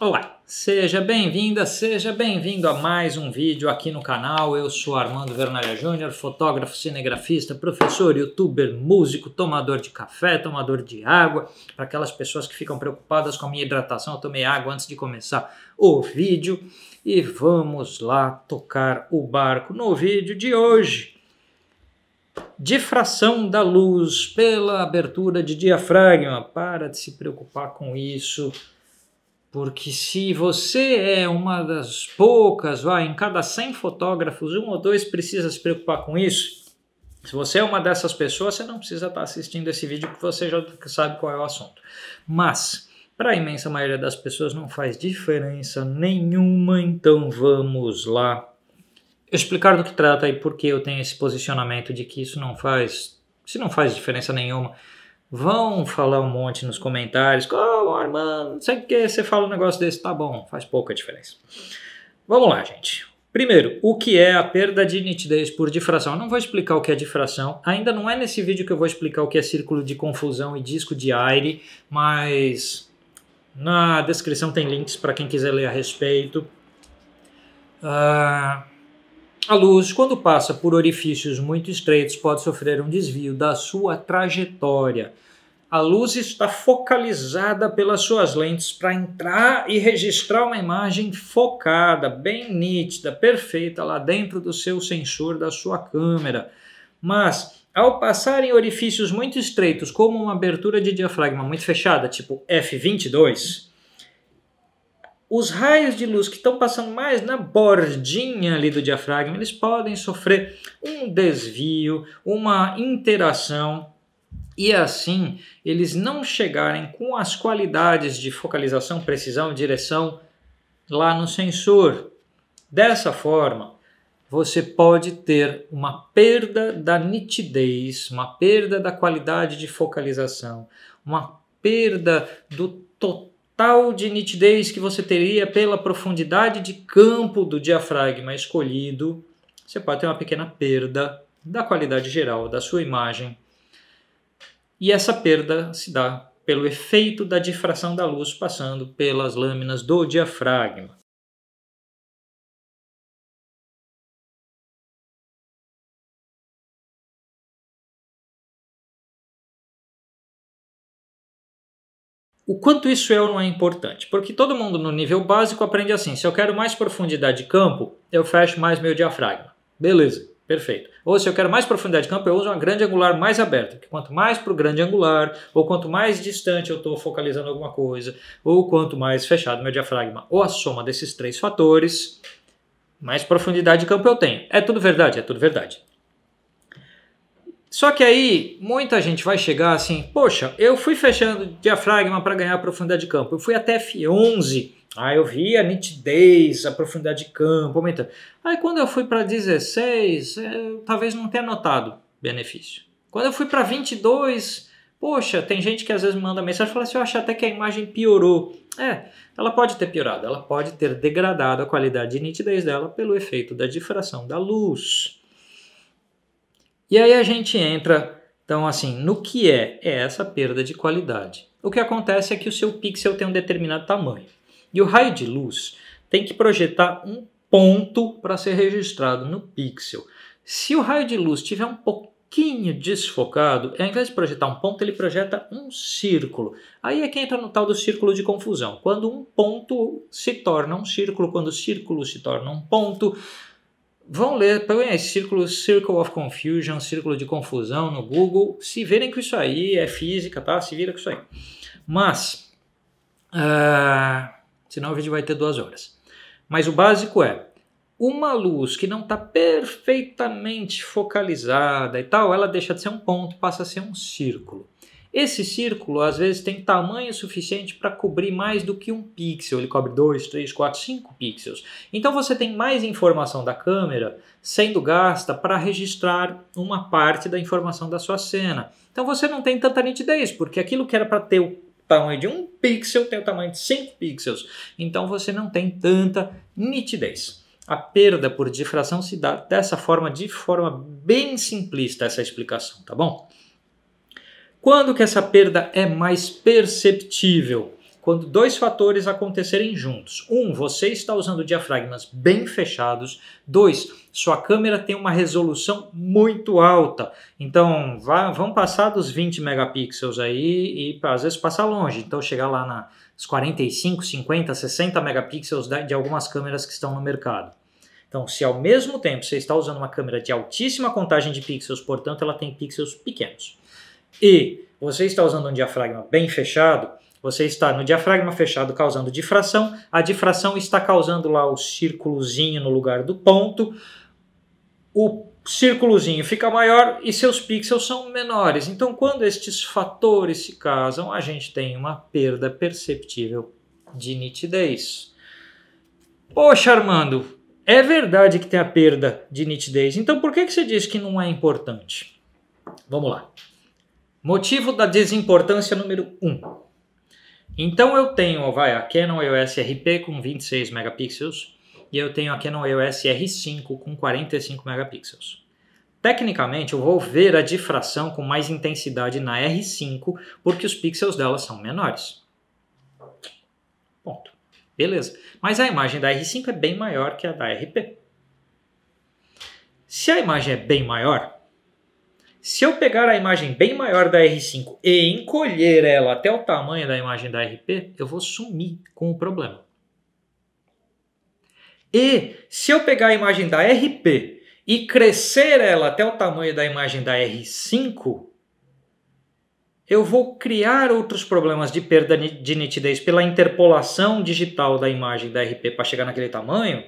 Olá, seja bem-vinda, seja bem-vindo a mais um vídeo aqui no canal. Eu sou Armando Vernalha Júnior, fotógrafo, cinegrafista, professor, youtuber, músico, tomador de café, tomador de água. Para aquelas pessoas que ficam preocupadas com a minha hidratação, eu tomei água antes de começar o vídeo. E vamos lá tocar o barco no vídeo de hoje. Difração da luz pela abertura de diafragma. Para de se preocupar com isso porque se você é uma das poucas, vai, em cada 100 fotógrafos, um ou dois precisa se preocupar com isso. Se você é uma dessas pessoas, você não precisa estar tá assistindo esse vídeo porque você já sabe qual é o assunto. Mas, para a imensa maioria das pessoas não faz diferença nenhuma, então vamos lá explicar do que trata e por que eu tenho esse posicionamento de que isso não faz, se não faz diferença nenhuma, Vão falar um monte nos comentários. Como, oh, Armando, não sei o que você fala um negócio desse. Tá bom, faz pouca diferença. Vamos lá, gente. Primeiro, o que é a perda de nitidez por difração? Eu não vou explicar o que é difração, ainda não é nesse vídeo que eu vou explicar o que é círculo de confusão e disco de Aire, mas na descrição tem links para quem quiser ler a respeito. Uh, a luz, quando passa por orifícios muito estreitos, pode sofrer um desvio da sua trajetória a luz está focalizada pelas suas lentes para entrar e registrar uma imagem focada, bem nítida, perfeita lá dentro do seu sensor da sua câmera. Mas ao passar em orifícios muito estreitos, como uma abertura de diafragma muito fechada, tipo F22, os raios de luz que estão passando mais na bordinha ali do diafragma, eles podem sofrer um desvio, uma interação e assim eles não chegarem com as qualidades de focalização, precisão e direção lá no sensor. Dessa forma, você pode ter uma perda da nitidez, uma perda da qualidade de focalização, uma perda do total de nitidez que você teria pela profundidade de campo do diafragma escolhido. Você pode ter uma pequena perda da qualidade geral da sua imagem e essa perda se dá pelo efeito da difração da luz passando pelas lâminas do diafragma. O quanto isso é ou não é importante? Porque todo mundo no nível básico aprende assim: se eu quero mais profundidade de campo, eu fecho mais meu diafragma. Beleza. Perfeito. Ou se eu quero mais profundidade de campo, eu uso uma grande angular mais aberta. Que quanto mais para o grande angular, ou quanto mais distante eu estou focalizando alguma coisa, ou quanto mais fechado meu diafragma, ou a soma desses três fatores, mais profundidade de campo eu tenho. É tudo verdade? É tudo verdade. Só que aí muita gente vai chegar assim, poxa, eu fui fechando diafragma para ganhar profundidade de campo, eu fui até F11, aí eu vi a nitidez, a profundidade de campo aumentando. Aí quando eu fui para 16, eu, talvez não tenha notado benefício. Quando eu fui para 22, poxa, tem gente que às vezes manda mensagem e fala assim, eu acho até que a imagem piorou. É, ela pode ter piorado, ela pode ter degradado a qualidade de nitidez dela pelo efeito da difração da luz. E aí a gente entra, então, assim, no que é? É essa perda de qualidade. O que acontece é que o seu pixel tem um determinado tamanho. E o raio de luz tem que projetar um ponto para ser registrado no pixel. Se o raio de luz tiver um pouquinho desfocado, ao invés de projetar um ponto, ele projeta um círculo. Aí é que entra no tal do círculo de confusão. Quando um ponto se torna um círculo, quando o círculo se torna um ponto, Vão ler, põem aí círculo, Circle of Confusion, círculo de confusão no Google. Se verem que isso aí é física, tá? Se vira com isso aí. Mas, uh, senão o vídeo vai ter duas horas. Mas o básico é, uma luz que não está perfeitamente focalizada e tal, ela deixa de ser um ponto, passa a ser um círculo. Esse círculo às vezes tem tamanho suficiente para cobrir mais do que um pixel, ele cobre 2, 3, 4, 5 pixels. Então você tem mais informação da câmera sendo gasta para registrar uma parte da informação da sua cena. Então você não tem tanta nitidez, porque aquilo que era para ter o tamanho de um pixel tem o tamanho de 5 pixels. Então você não tem tanta nitidez. A perda por difração se dá dessa forma, de forma bem simplista essa explicação, tá bom? Quando que essa perda é mais perceptível? Quando dois fatores acontecerem juntos. Um, você está usando diafragmas bem fechados. Dois, sua câmera tem uma resolução muito alta. Então, vá, vão passar dos 20 megapixels aí e às vezes passar longe. Então, chegar lá nas 45, 50, 60 megapixels de algumas câmeras que estão no mercado. Então, se ao mesmo tempo você está usando uma câmera de altíssima contagem de pixels, portanto, ela tem pixels pequenos e você está usando um diafragma bem fechado, você está no diafragma fechado causando difração, a difração está causando lá o círculozinho no lugar do ponto, o círculozinho fica maior e seus pixels são menores. Então, quando estes fatores se casam, a gente tem uma perda perceptível de nitidez. Poxa, Armando, é verdade que tem a perda de nitidez, então por que, que você diz que não é importante? Vamos lá. Motivo da desimportância número 1. Um. Então eu tenho vai, a Canon EOS RP com 26 megapixels e eu tenho a Canon EOS R5 com 45 megapixels. Tecnicamente eu vou ver a difração com mais intensidade na R5 porque os pixels dela são menores. Ponto. Beleza. Mas a imagem da R5 é bem maior que a da RP. Se a imagem é bem maior, se eu pegar a imagem bem maior da R5 e encolher ela até o tamanho da imagem da RP, eu vou sumir com o problema. E se eu pegar a imagem da RP e crescer ela até o tamanho da imagem da R5, eu vou criar outros problemas de perda de nitidez pela interpolação digital da imagem da RP para chegar naquele tamanho,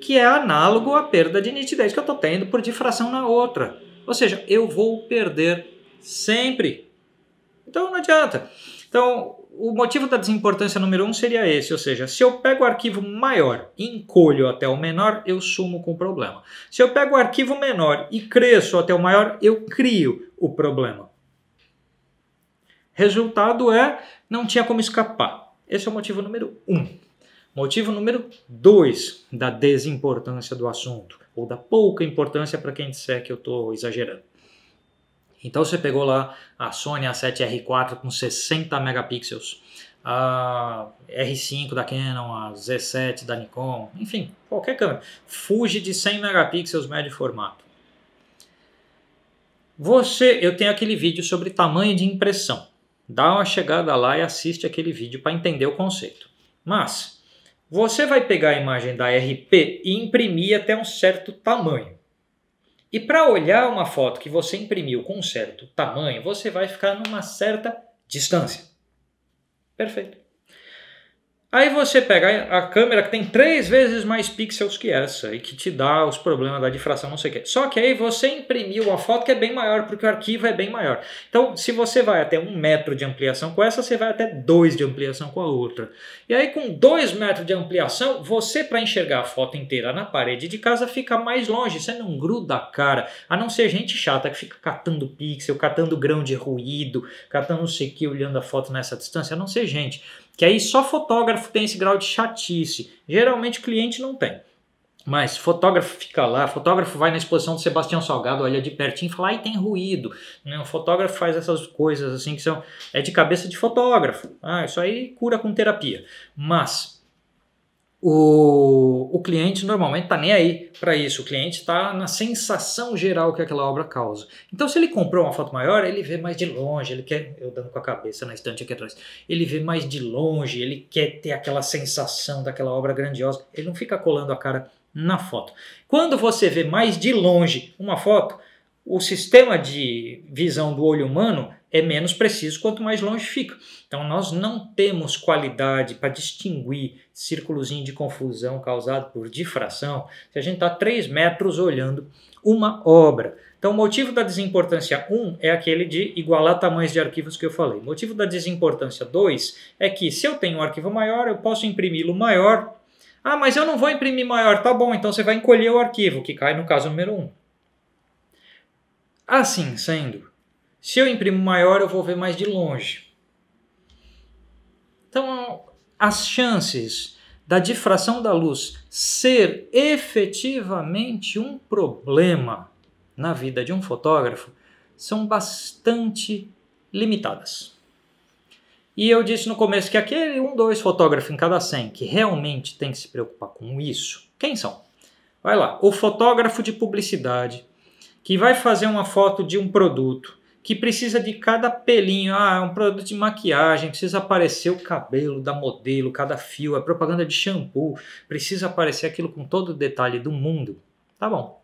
que é análogo à perda de nitidez que eu estou tendo por difração na outra. Ou seja, eu vou perder sempre. Então não adianta. Então, o motivo da desimportância número um seria esse, ou seja, se eu pego o arquivo maior e encolho até o menor, eu sumo com o problema. Se eu pego o arquivo menor e cresço até o maior, eu crio o problema. Resultado é, não tinha como escapar. Esse é o motivo número um. Motivo número 2 da desimportância do assunto, ou da pouca importância para quem disser que eu estou exagerando. Então você pegou lá a Sony A7R4 com 60 megapixels, a R5 da Canon, a Z7 da Nikon, enfim, qualquer câmera. Fuge de 100 megapixels médio formato. Você, eu tenho aquele vídeo sobre tamanho de impressão. Dá uma chegada lá e assiste aquele vídeo para entender o conceito. Mas você vai pegar a imagem da RP e imprimir até um certo tamanho. E para olhar uma foto que você imprimiu com um certo tamanho, você vai ficar numa certa distância. Perfeito. Aí você pega a câmera que tem três vezes mais pixels que essa e que te dá os problemas da difração, não sei o quê. Só que aí você imprimiu a foto que é bem maior, porque o arquivo é bem maior. Então, se você vai até um metro de ampliação com essa, você vai até dois de ampliação com a outra. E aí, com dois metros de ampliação, você, para enxergar a foto inteira na parede de casa, fica mais longe. Você não gruda a cara, a não ser gente chata que fica catando pixel, catando grão de ruído, catando não sei o que, olhando a foto nessa distância, a não ser gente. Que aí só fotógrafo tem esse grau de chatice. Geralmente o cliente não tem. Mas fotógrafo fica lá, fotógrafo vai na exposição do Sebastião Salgado, olha de pertinho e fala, ai, tem ruído. Né? O fotógrafo faz essas coisas assim que são. É de cabeça de fotógrafo. Ah, isso aí cura com terapia. Mas o, o cliente normalmente está nem aí para isso, o cliente está na sensação geral que aquela obra causa. Então, se ele comprou uma foto maior, ele vê mais de longe, ele quer. Eu dando com a cabeça na estante aqui atrás, ele vê mais de longe, ele quer ter aquela sensação daquela obra grandiosa, ele não fica colando a cara na foto. Quando você vê mais de longe uma foto, o sistema de visão do olho humano é menos preciso quanto mais longe fica. Então nós não temos qualidade para distinguir círculozinho de confusão causado por difração se a gente está 3 metros olhando uma obra. Então o motivo da desimportância 1 é aquele de igualar tamanhos de arquivos que eu falei. O motivo da desimportância 2 é que se eu tenho um arquivo maior, eu posso imprimi-lo maior. Ah, mas eu não vou imprimir maior. Tá bom, então você vai encolher o arquivo, que cai no caso número 1. Assim sendo, se eu imprimo maior, eu vou ver mais de longe. Então, as chances da difração da luz ser efetivamente um problema na vida de um fotógrafo são bastante limitadas. E eu disse no começo que aquele um, dois fotógrafo em cada 100 que realmente tem que se preocupar com isso, quem são? Vai lá, o fotógrafo de publicidade que vai fazer uma foto de um produto que precisa de cada pelinho, ah, é um produto de maquiagem, precisa aparecer o cabelo da modelo, cada fio, é propaganda de shampoo, precisa aparecer aquilo com todo o detalhe do mundo. Tá bom.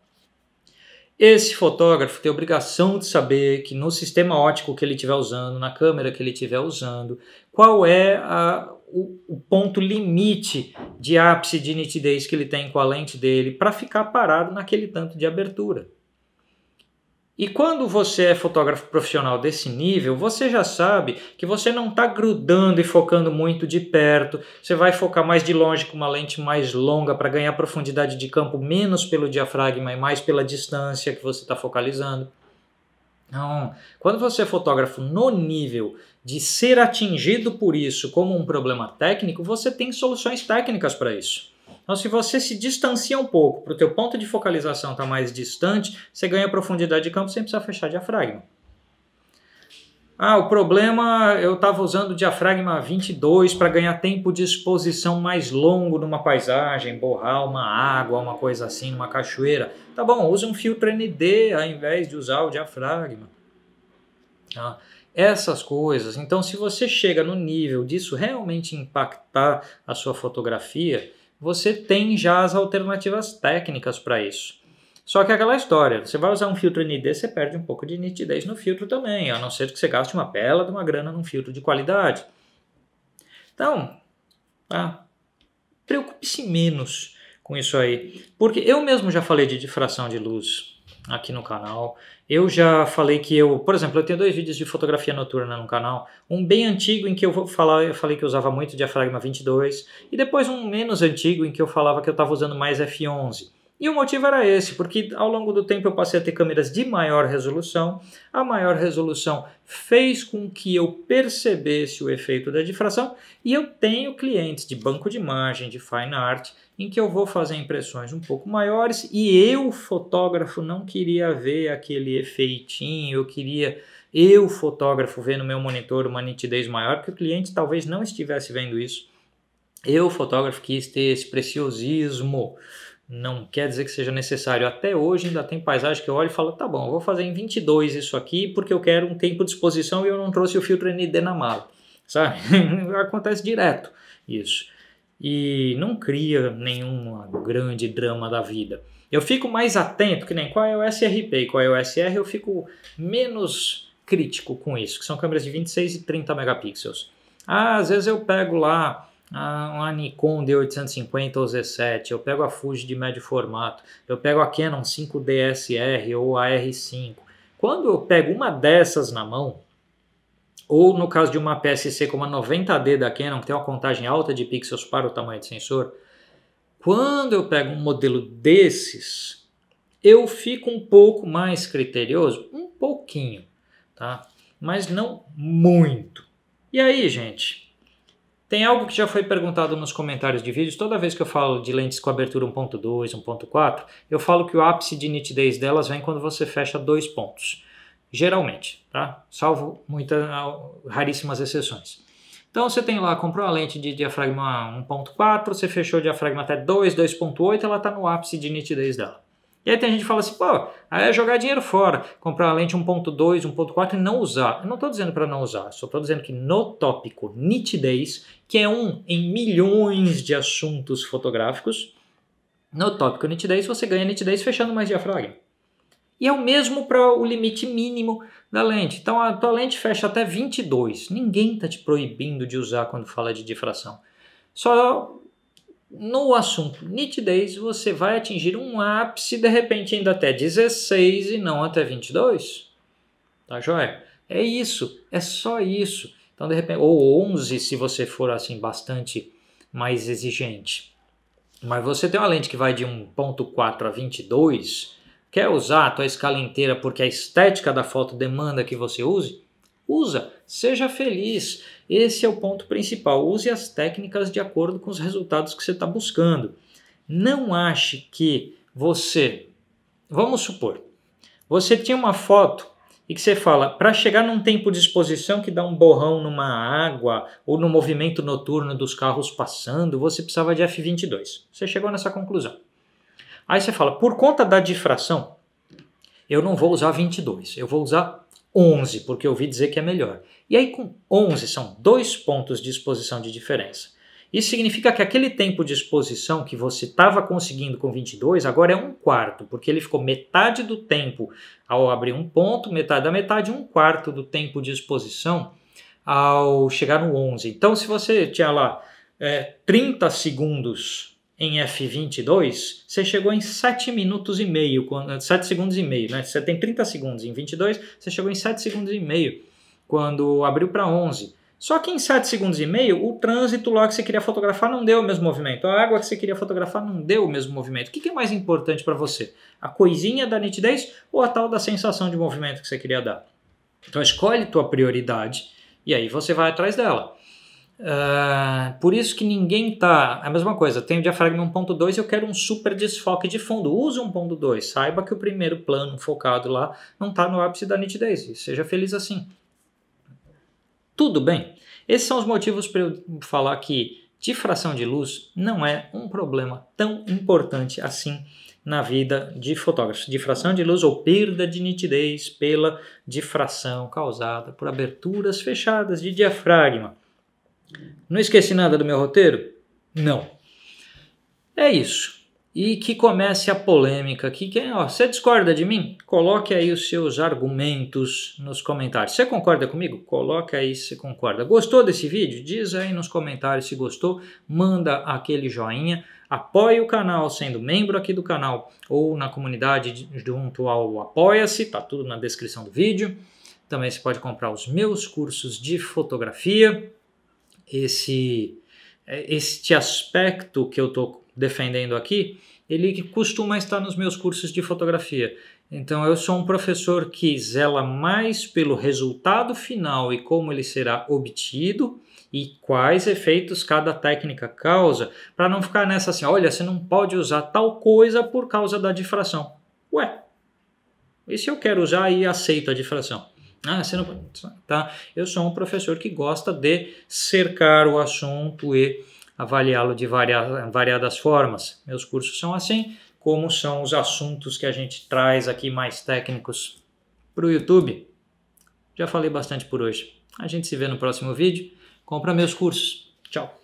Esse fotógrafo tem obrigação de saber que no sistema ótico que ele estiver usando, na câmera que ele estiver usando, qual é a, o, o, ponto limite de ápice de nitidez que ele tem com a lente dele para ficar parado naquele tanto de abertura. E quando você é fotógrafo profissional desse nível, você já sabe que você não está grudando e focando muito de perto, você vai focar mais de longe com uma lente mais longa para ganhar profundidade de campo menos pelo diafragma e mais pela distância que você está focalizando. Não. Quando você é fotógrafo no nível de ser atingido por isso como um problema técnico, você tem soluções técnicas para isso. Então, se você se distancia um pouco, para o teu ponto de focalização estar tá mais distante, você ganha profundidade de campo sem precisar fechar diafragma. Ah, o problema, eu estava usando o diafragma 22 para ganhar tempo de exposição mais longo numa paisagem, borrar uma água, uma coisa assim, numa cachoeira. Tá bom, usa um filtro ND ao invés de usar o diafragma. Ah, essas coisas. Então, se você chega no nível disso realmente impactar a sua fotografia, você tem já as alternativas técnicas para isso. Só que é aquela história, você vai usar um filtro ND, você perde um pouco de nitidez no filtro também, a não ser que você gaste uma bela de uma grana num filtro de qualidade. Então, tá, preocupe-se menos com isso aí, porque eu mesmo já falei de difração de luz aqui no canal. Eu já falei que eu, por exemplo, eu tenho dois vídeos de fotografia noturna no canal, um bem antigo em que eu vou falar, eu falei que eu usava muito diafragma 22 e depois um menos antigo em que eu falava que eu estava usando mais f11. E o motivo era esse, porque ao longo do tempo eu passei a ter câmeras de maior resolução. A maior resolução fez com que eu percebesse o efeito da difração e eu tenho clientes de banco de imagem, de fine art, em que eu vou fazer impressões um pouco maiores e eu, fotógrafo, não queria ver aquele efeitinho, eu queria eu, fotógrafo, ver no meu monitor uma nitidez maior, porque o cliente talvez não estivesse vendo isso. Eu, fotógrafo, quis ter esse preciosismo não quer dizer que seja necessário. Até hoje ainda tem paisagem que eu olho e falo, tá bom, vou fazer em 22 isso aqui porque eu quero um tempo de exposição e eu não trouxe o filtro ND na mala, sabe? Acontece direto isso. E não cria nenhum grande drama da vida. Eu fico mais atento, que nem qual é o SRP e qual é o SR, eu fico menos crítico com isso, que são câmeras de 26 e 30 megapixels. Ah, às vezes eu pego lá uma Nikon D850 ou Z7, eu pego a Fuji de médio formato, eu pego a Canon 5DSR ou a R5. Quando eu pego uma dessas na mão, ou no caso de uma PSC como a 90D da Canon, que tem uma contagem alta de pixels para o tamanho de sensor, quando eu pego um modelo desses, eu fico um pouco mais criterioso, um pouquinho, tá? Mas não muito. E aí, gente, tem algo que já foi perguntado nos comentários de vídeos, toda vez que eu falo de lentes com abertura 1.2, 1.4, eu falo que o ápice de nitidez delas vem quando você fecha dois pontos, geralmente, tá? Salvo muitas, raríssimas exceções. Então você tem lá, comprou uma lente de diafragma 1.4, você fechou o diafragma até 2, 2.8, ela está no ápice de nitidez dela. E aí tem gente que fala assim, pô, aí é jogar dinheiro fora, comprar a lente 1.2, 1.4 e não usar. Eu não estou dizendo para não usar, só estou dizendo que no tópico nitidez, que é um em milhões de assuntos fotográficos, no tópico nitidez você ganha nitidez fechando mais diafragma. E é o mesmo para o limite mínimo da lente. Então a tua lente fecha até 22. Ninguém está te proibindo de usar quando fala de difração. Só no assunto nitidez, você vai atingir um ápice, de repente, ainda até 16 e não até 22. Tá joia? É isso, é só isso. Então, de repente, ou 11 se você for assim bastante mais exigente. Mas você tem uma lente que vai de 1.4 a 22, quer usar a tua escala inteira porque a estética da foto demanda que você use? Usa, seja feliz. Esse é o ponto principal. Use as técnicas de acordo com os resultados que você está buscando. Não ache que você. Vamos supor, você tinha uma foto e que você fala, para chegar num tempo de exposição que dá um borrão numa água ou no movimento noturno dos carros passando, você precisava de F22. Você chegou nessa conclusão. Aí você fala, por conta da difração, eu não vou usar 22, eu vou usar 11, porque eu ouvi dizer que é melhor. E aí com 11 são dois pontos de exposição de diferença. Isso significa que aquele tempo de exposição que você estava conseguindo com 22 agora é um quarto, porque ele ficou metade do tempo ao abrir um ponto, metade da metade, um quarto do tempo de exposição ao chegar no 11. Então, se você tinha lá é, eh, 30 segundos em F22, você chegou em 7 minutos e meio, 7 eh, segundos e meio, né? Você tem 30 segundos em 22, você chegou em 7 segundos e meio quando abriu para 11. Só que em 7 segundos e meio, o trânsito lá que você queria fotografar não deu o mesmo movimento, a água que você queria fotografar não deu o mesmo movimento. O que é mais importante para você? A coisinha da nitidez ou a tal da sensação de movimento que você queria dar? Então escolhe tua prioridade e aí você vai atrás dela. Ah, por isso que ninguém tá. É a mesma coisa, eu tenho diafragma 1.2 e eu quero um super desfoque de fundo. Use 1.2, saiba que o primeiro plano focado lá não está no ápice da nitidez. E seja feliz assim. Tudo bem. Esses são os motivos para eu falar que difração de luz não é um problema tão importante assim na vida de fotógrafos. Difração de luz ou perda de nitidez pela difração causada por aberturas fechadas de diafragma. Não esqueci nada do meu roteiro? Não. É isso. E que comece a polêmica aqui. Quem, é, ó, você discorda de mim? Coloque aí os seus argumentos nos comentários. Você concorda comigo? Coloque aí se concorda. Gostou desse vídeo? Diz aí nos comentários se gostou. Manda aquele joinha. Apoie o canal sendo membro aqui do canal ou na comunidade junto ao Apoia-se. Tá tudo na descrição do vídeo. Também você pode comprar os meus cursos de fotografia esse, é, este aspecto que eu estou defendendo aqui, ele costuma estar nos meus cursos de fotografia. Então eu sou um professor que zela mais pelo resultado final e como ele será obtido e quais efeitos cada técnica causa, para não ficar nessa assim, olha, você não pode usar tal coisa por causa da difração. Ué, e se eu quero usar e aceito a difração? Ah, você não Tá? Eu sou um professor que gosta de cercar o assunto e avaliá-lo de variadas formas. Meus cursos são assim, como são os assuntos que a gente traz aqui mais técnicos para o YouTube. Já falei bastante por hoje. A gente se vê no próximo vídeo. Compra meus cursos. Tchau!